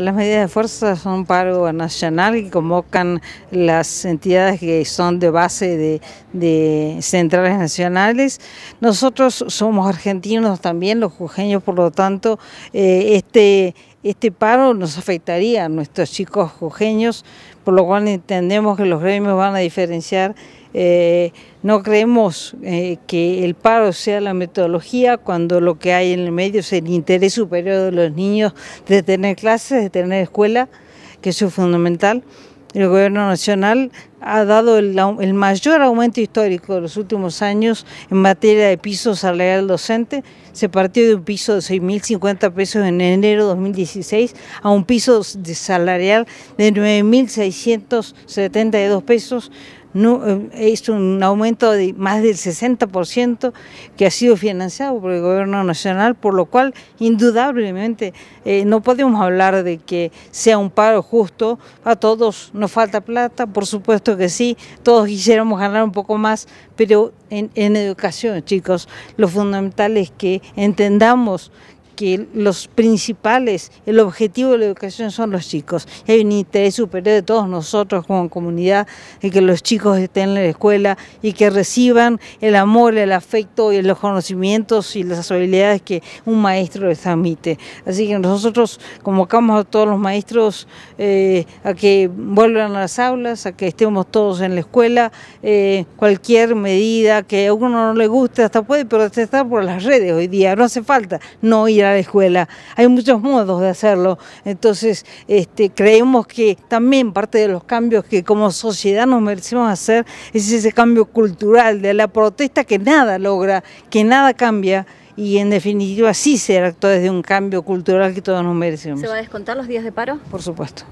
Las medidas de fuerza son un paro nacional que convocan las entidades que son de base de, centrales nacionales. Nosotros somos argentinos también, los jujeños, por lo tanto, eh, este este paro nos afectaría a nuestros chicos jujeños, por lo cual entendemos que los gremios van a diferenciar. Eh, no creemos eh, que el paro sea la metodología cuando lo que hay en el medio es el interés superior de los niños de tener clases, de tener escuela, que eso es fundamental. El gobierno nacional ha dado el, mayor aumento histórico de los últimos años en materia de piso salarial docente. Se partió de un piso de 6.050 pesos en enero de 2016 a un piso salarial de 9.672 pesos. Eh, es un aumento de más del 60% que ha sido financiado por el gobierno nacional, por lo cual indudablemente eh, no podemos hablar de que sea un paro justo, a todos nos falta plata, por supuesto que sí, todos quisiéramos ganar un poco más, pero en, en educación, chicos, lo fundamental es que entendamos que los principales, el objetivo de la educación son los chicos. hay un interés superior de todos nosotros como comunidad en que los chicos estén en la escuela y que reciban el amor, el afecto y los conocimientos y las habilidades que un maestro les admite. Así que nosotros convocamos a todos los maestros eh, a que vuelvan a las aulas, a que estemos todos en la escuela, eh, cualquier medida que a uno no le guste, hasta puede protestar por las redes hoy día, no hace falta no ir a la escuela. Hay muchos modos de hacerlo. Entonces, este, creemos que también parte de los cambios que como sociedad nos merecemos hacer es ese cambio cultural de la protesta que nada logra, que nada cambia y en definitiva sí ser actores de un cambio cultural que todos nos merecemos. ¿Se va a descontar los días de paro? Por supuesto.